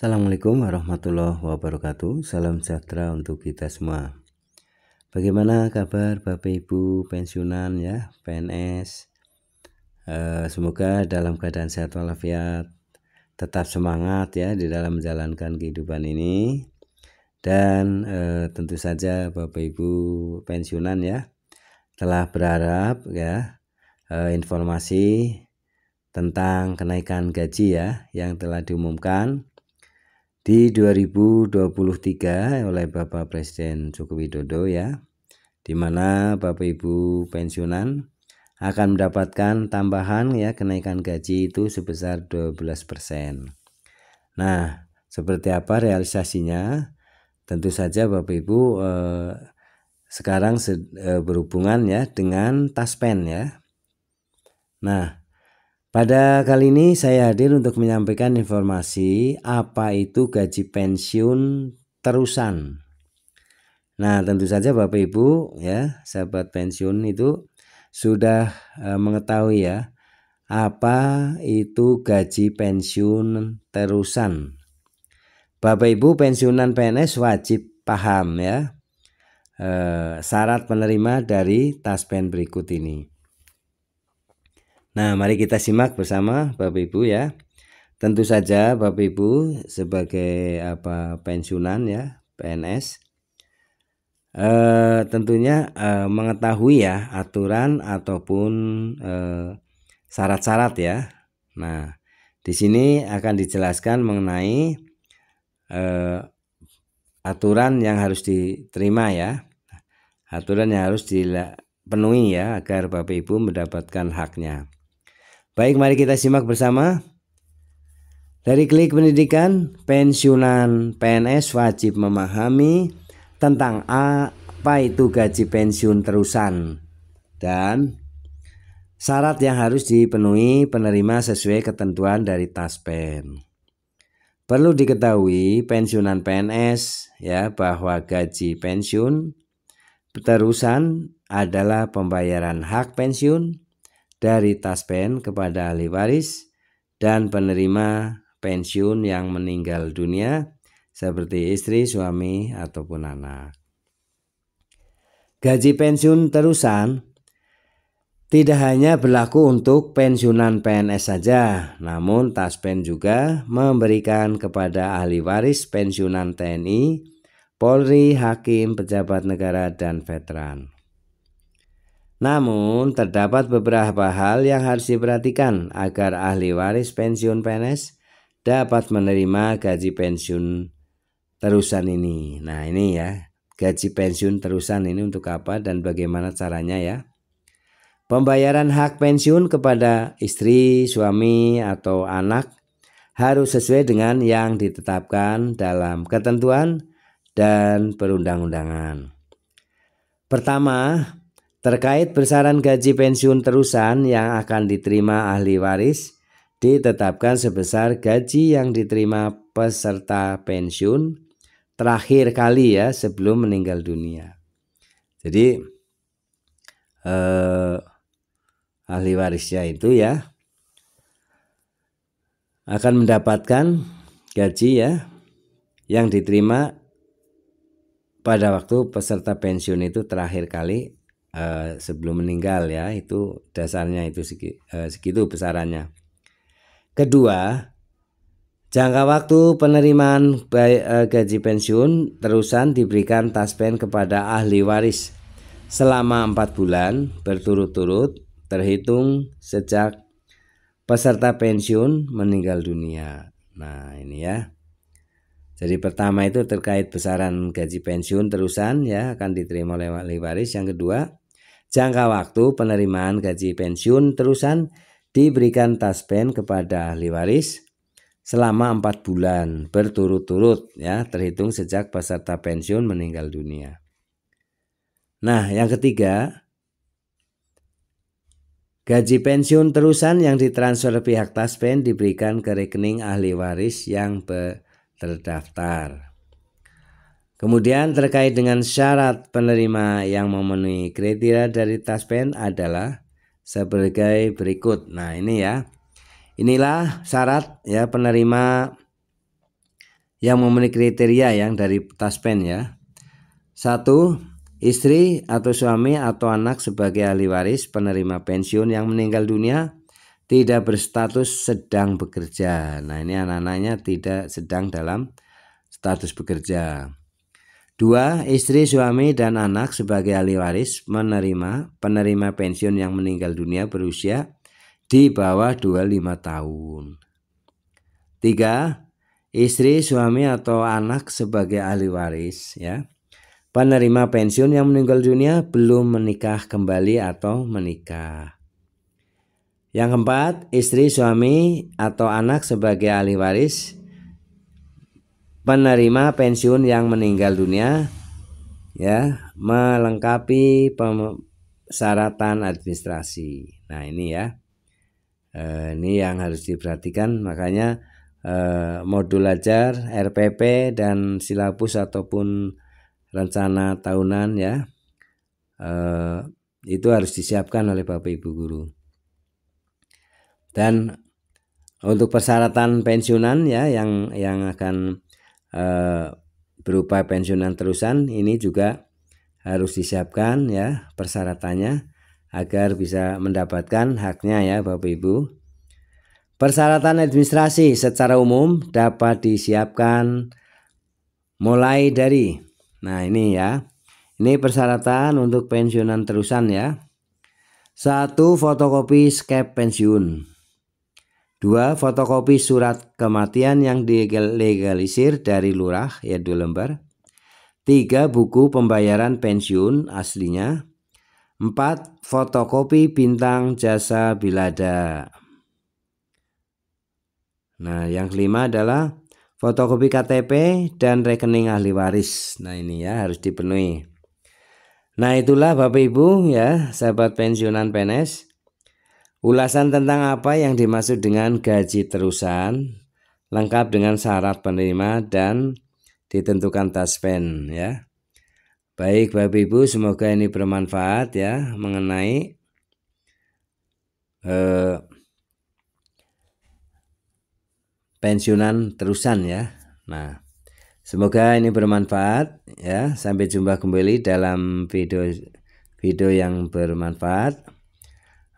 Assalamualaikum warahmatullahi wabarakatuh. Salam sejahtera untuk kita semua. Bagaimana kabar Bapak Ibu pensiunan ya, PNS? Eh, semoga dalam keadaan sehat walafiat, tetap semangat ya di dalam menjalankan kehidupan ini. Dan eh, tentu saja Bapak Ibu pensiunan ya telah berharap ya eh, informasi tentang kenaikan gaji ya yang telah diumumkan di 2023 oleh Bapak Presiden Joko Widodo ya di mana Bapak Ibu pensiunan akan mendapatkan tambahan ya kenaikan gaji itu sebesar 12%. Nah, seperti apa realisasinya? Tentu saja Bapak Ibu eh, sekarang eh, berhubungan ya dengan taspen ya. Nah, pada kali ini saya hadir untuk menyampaikan informasi apa itu gaji pensiun terusan. Nah, tentu saja Bapak Ibu ya, sahabat pensiun itu sudah e, mengetahui ya apa itu gaji pensiun terusan. Bapak Ibu pensiunan PNS wajib paham ya e, syarat penerima dari taspen berikut ini. Nah, mari kita simak bersama Bapak Ibu ya. Tentu saja Bapak Ibu sebagai apa pensiunan ya, PNS eh, tentunya eh, mengetahui ya aturan ataupun eh, syarat-syarat e, ya. Nah, di sini akan dijelaskan mengenai eh, aturan yang harus diterima ya. Aturan yang harus dipenuhi ya agar Bapak Ibu mendapatkan haknya. Baik, mari kita simak bersama. Dari klik pendidikan, pensiunan PNS wajib memahami tentang apa itu gaji pensiun terusan dan syarat yang harus dipenuhi penerima sesuai ketentuan dari Taspen. Perlu diketahui pensiunan PNS ya bahwa gaji pensiun terusan adalah pembayaran hak pensiun dari taspen kepada ahli waris dan penerima pensiun yang meninggal dunia seperti istri, suami, ataupun anak. Gaji pensiun terusan tidak hanya berlaku untuk pensiunan PNS saja, namun Taspen juga memberikan kepada ahli waris pensiunan TNI, Polri, hakim, pejabat negara, dan veteran. Namun, terdapat beberapa hal yang harus diperhatikan agar ahli waris pensiun PNS dapat menerima gaji pensiun terusan ini. Nah, ini ya, gaji pensiun terusan ini untuk apa dan bagaimana caranya ya? Pembayaran hak pensiun kepada istri, suami, atau anak harus sesuai dengan yang ditetapkan dalam ketentuan dan perundang-undangan. Pertama, Terkait besaran gaji pensiun terusan yang akan diterima ahli waris, ditetapkan sebesar gaji yang diterima peserta pensiun terakhir kali ya sebelum meninggal dunia. Jadi eh, ahli warisnya itu ya akan mendapatkan gaji ya yang diterima pada waktu peserta pensiun itu terakhir kali uh, sebelum meninggal ya itu dasarnya itu segi, uh, segitu besarannya kedua jangka waktu penerimaan uh, gaji pensiun terusan diberikan taspen kepada ahli waris selama empat bulan berturut-turut terhitung sejak peserta pensiun meninggal dunia nah ini ya jadi pertama itu terkait besaran gaji pensiun terusan ya akan diterima oleh ahli waris yang kedua Jangka waktu penerimaan gaji pensiun terusan diberikan taspen kepada ahli waris selama empat bulan berturut-turut ya terhitung sejak peserta pensiun meninggal dunia. Nah, yang ketiga, gaji pensiun terusan yang ditransfer pihak Taspen diberikan ke rekening ahli waris yang terdaftar. Kemudian terkait dengan syarat penerima yang memenuhi kriteria dari taspen adalah sebagai berikut. Nah, ini ya. Inilah syarat ya penerima yang memenuhi kriteria yang dari taspen ya. Satu, istri atau suami atau anak sebagai ahli waris penerima pensiun yang meninggal dunia tidak berstatus sedang bekerja. Nah, ini anak-anaknya tidak sedang dalam status bekerja. Dua, istri, suami, dan anak sebagai ahli waris menerima penerima pensiun yang meninggal dunia berusia di bawah 25 tahun. Tiga, istri, suami, atau anak sebagai ahli waris ya. Penerima pensiun yang meninggal dunia belum menikah kembali atau menikah. Yang keempat, istri, suami, atau anak sebagai ahli waris penerima pensiun yang meninggal dunia ya melengkapi persyaratan administrasi. Nah, ini ya. Eh, ini yang harus diperhatikan makanya eh, modul ajar RPP dan silabus ataupun rencana tahunan ya. Eh, itu harus disiapkan oleh Bapak Ibu guru. Dan untuk persyaratan pensiunan ya yang yang akan Eh, berupa pensiunan terusan ini juga harus disiapkan ya persyaratannya agar bisa mendapatkan haknya ya Bapak Ibu. Persyaratan administrasi secara umum dapat disiapkan mulai dari nah ini ya. Ini persyaratan untuk pensiunan terusan ya. Satu fotokopi skep pensiun. Dua, fotokopi surat kematian yang dilegalisir dari lurah, ya dua lembar. Tiga, buku pembayaran pensiun aslinya. Empat, fotokopi bintang jasa bilada. Nah, yang kelima adalah fotokopi KTP dan rekening ahli waris. Nah, ini ya harus dipenuhi. Nah, itulah Bapak Ibu ya, sahabat pensiunan PNS. Ulasan tentang apa yang dimaksud dengan gaji terusan, lengkap dengan syarat penerima dan ditentukan taspen ya. Baik Bapak Ibu, semoga ini bermanfaat ya mengenai eh, pensiunan terusan ya. Nah, semoga ini bermanfaat ya. Sampai jumpa kembali dalam video video yang bermanfaat.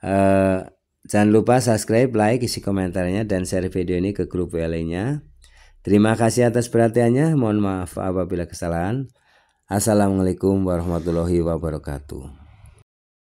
Uh, jangan lupa subscribe, like, isi komentarnya, dan share video ini ke grup wa nya Terima kasih atas perhatiannya. Mohon maaf apabila kesalahan. Assalamualaikum warahmatullahi wabarakatuh.